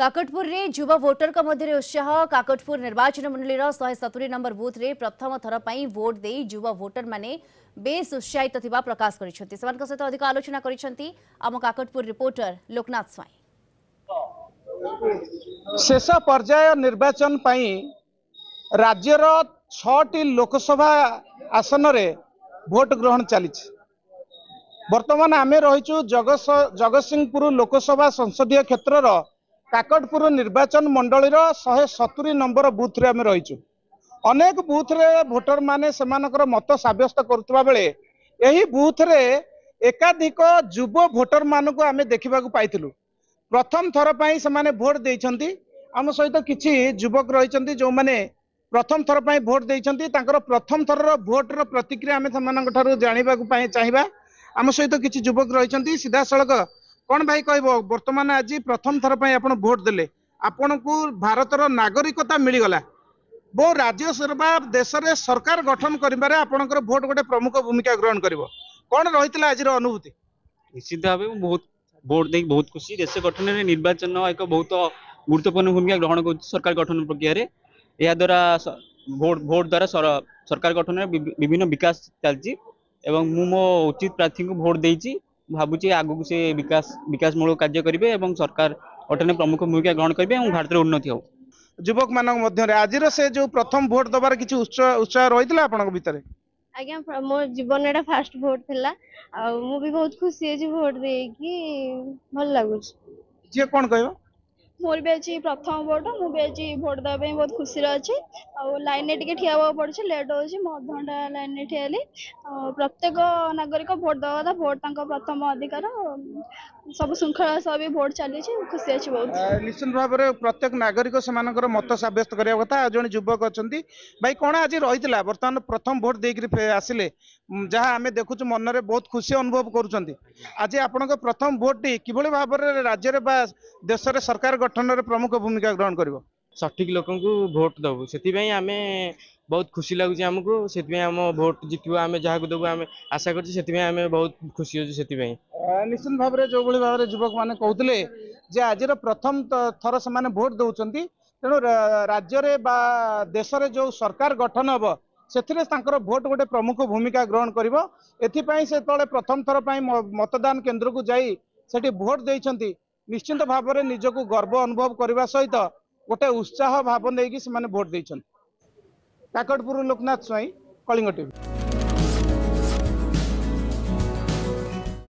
କାକଟପୁରରେ ଯୁବ ଭୋଟରଙ୍କ ମଧ୍ୟରେ ଉତ୍ସାହ କାକଟପୁର ନିର୍ବାଚନ ମଣ୍ଡଳୀର ଶହେ ସତୁରି ନମ୍ବର ବୁଥ୍ରେ ପ୍ରଥମ ଥର ପାଇଁ ଭୋଟ୍ ଦେଇ ଯୁବ ଭୋଟରମାନେ ବେଶ୍ ଉତ୍ସାହିତ ଥିବା ପ୍ରକାଶ କରିଛନ୍ତି ସେମାନଙ୍କ ସହିତ ଅଧିକ ଆଲୋଚନା କରିଛନ୍ତି ଆମ କାକଟପୁର ରିପୋର୍ଟର ଲୋକନାଥ ସ୍ୱାଇଁ ଶେଷ ପର୍ଯ୍ୟାୟ ନିର୍ବାଚନ ପାଇଁ ରାଜ୍ୟର ଛଅଟି ଲୋକସଭା ଆସନରେ ଭୋଟ ଗ୍ରହଣ ଚାଲିଛି ବର୍ତ୍ତମାନ ଆମେ ରହିଛୁ ଜଗତସିଂହପୁର ଲୋକସଭା ସଂସଦୀୟ କ୍ଷେତ୍ରର କାକଟପୁର ନିର୍ବାଚନ ମଣ୍ଡଳୀର ଶହେ ସତୁରି ନମ୍ବର ବୁଥରେ ଆମେ ରହିଛୁ ଅନେକ ବୁଥରେ ଭୋଟର ମାନେ ସେମାନଙ୍କର ମତ ସାବ୍ୟସ୍ତ କରୁଥିବା ବେଳେ ଏହି ବୁଥରେ ଏକାଧିକ ଯୁବ ଭୋଟର ମାନଙ୍କୁ ଆମେ ଦେଖିବାକୁ ପାଇଥିଲୁ ପ୍ରଥମ ଥର ପାଇଁ ସେମାନେ ଭୋଟ ଦେଇଛନ୍ତି ଆମ ସହିତ କିଛି ଯୁବକ ରହିଛନ୍ତି ଯେଉଁମାନେ ପ୍ରଥମ ଥର ପାଇଁ ଭୋଟ ଦେଇଛନ୍ତି ତାଙ୍କର ପ୍ରଥମ ଥରର ଭୋଟର ପ୍ରତିକ୍ରିୟା ଆମେ ସେମାନଙ୍କ ଠାରୁ ଜାଣିବାକୁ ପାଇଁ ଚାହିଁବା ଆମ ସହିତ କିଛି ଯୁବକ ରହିଛନ୍ତି ସିଧାସଳଖ କ'ଣ ଭାଇ କହିବ ବର୍ତ୍ତମାନ ଆଜି ପ୍ରଥମ ଥର ପାଇଁ ଆପଣ ଭୋଟ ଦେଲେ ଆପଣଙ୍କୁ ଭାରତର ନାଗରିକତା ମିଳିଗଲା ବୋ ରାଜ୍ୟ ବା ଦେଶରେ ସରକାର ଗଠନ କରିବାରେ ଆପଣଙ୍କର ଭୋଟ ଗୋଟେ ପ୍ରମୁଖ ଭୂମିକା ଗ୍ରହଣ କରିବ କ'ଣ ରହିଥିଲା ଆଜିର ଅନୁଭୂତି ନିଶ୍ଚିତ ଭାବେ ମୁଁ ବହୁତ ଭୋଟ ଦେଇକି ବହୁତ ଖୁସି ଦେଶ ଗଠନରେ ନିର୍ବାଚନ ଏକ ବହୁତ ଗୁରୁତ୍ୱପୂର୍ଣ୍ଣ ଭୂମିକା ଗ୍ରହଣ କରୁଛି ସରକାର ଗଠନ ପ୍ରକ୍ରିୟାରେ ଏହାଦ୍ୱାରା ଭୋଟ ଭୋଟ ଦ୍ୱାରା ସରକାର ଗଠନରେ ବିଭିନ୍ନ ବିକାଶ ଚାଲିଛି ଏବଂ ମୁଁ ମୋ ଉଚିତ ପ୍ରାର୍ଥୀଙ୍କୁ ଭୋଟ ଦେଇଛି ଭାବୁଛି ଆଗକୁ ସେ ବିକାଶ ବିକାଶମୂଳକ କାର୍ଯ୍ୟ କରିବେ ଏବଂ ସରକାର ଅଟେନେ ପ୍ରମୁଖ ଭୂମିକା ଗ୍ରହଣ କରିବେ ଏବଂ ଭାରତର ଉନ୍ନତି ହେବ ଯୁବକମାନଙ୍କ ମଧ୍ୟରେ ଆଜିର ସେ ଯେଉଁ ପ୍ରଥମ ଭୋଟ ଦେବାର କିଛି ଉତ୍ସାହ ରହିଥିଲା ଆପଣଙ୍କ ଭିତରେ ଆଜ୍ଞା ମୋ ଜୀବନ ଏଇଟା ଫାର୍ଷ୍ଟ ଭୋଟ ଥିଲା ଆଉ ମୁଁ ବି ବହୁତ ଖୁସି ହେଇଛି ଭୋଟ ଦେଇକି ଭଲ ଲାଗୁଛି ଯିଏ କ'ଣ କହିବ मोर भी आज प्रथम भोट मु भोट दवा बहुत खुशी अच्छी आ लाइन टे ठिया पड़े लेट हो घंटा लाइन में ठिया प्रत्येक नागरिक भोट दवा कथा भोट तक प्रथम अधिकार सब श्रृंखला सह भी भोट चली खुशी अच्छी बहुत निश्चित भाव में प्रत्येक नागरिक से मत सब्यस्त करा कथा जो जुवक अच्छा भाई कौन आज रही बर्तमान प्रथम भोट दे आसिले जहाँ आम देखु मन में बहुत खुशी अनुभव कर प्रथम भोटी कि भाव राज्य देश में सरकार ଗଠନରେ ପ୍ରମୁଖ ଭୂମିକା ଗ୍ରହଣ କରିବ ସଠିକ୍ ଲୋକଙ୍କୁ ଭୋଟ୍ ଦେବୁ ସେଥିପାଇଁ ଆମେ ବହୁତ ଖୁସି ଲାଗୁଛି ଆମକୁ ସେଥିପାଇଁ ଆମ ଭୋଟ୍ ଜିତିବ ଆମେ ଯାହାକୁ ଦେବୁ ଆମେ ଆଶା କରୁଛୁ ସେଥିପାଇଁ ଆମେ ବହୁତ ଖୁସି ଅଛୁ ସେଥିପାଇଁ ନିଶ୍ଚିନ୍ତ ଭାବରେ ଯେଉଁଭଳି ଭାବରେ ଯୁବକମାନେ କହୁଥିଲେ ଯେ ଆଜିର ପ୍ରଥମ ଥର ସେମାନେ ଭୋଟ୍ ଦେଉଛନ୍ତି ତେଣୁ ରାଜ୍ୟରେ ବା ଦେଶରେ ଯେଉଁ ସରକାର ଗଠନ ହେବ ସେଥିରେ ତାଙ୍କର ଭୋଟ୍ ଗୋଟେ ପ୍ରମୁଖ ଭୂମିକା ଗ୍ରହଣ କରିବ ଏଥିପାଇଁ ସେତେବେଳେ ପ୍ରଥମ ଥର ପାଇଁ ମତଦାନ କେନ୍ଦ୍ରକୁ ଯାଇ ସେଠି ଭୋଟ୍ ଦେଇଛନ୍ତି ନିଶ୍ଚିନ୍ତ ଭାବରେ ନିଜକୁ ଗର୍ବ ଅନୁଭବ କରିବା ସହିତ ଗୋଟେ ଉତ୍ସାହ ଭାବ ନେଇକି ସେମାନେ ଭୋଟ ଦେଇଛନ୍ତି କାକଟପୁର ଲୋକନାଥ ସ୍ୱାଇଁ କଳିଙ୍ଗ ଟିଭି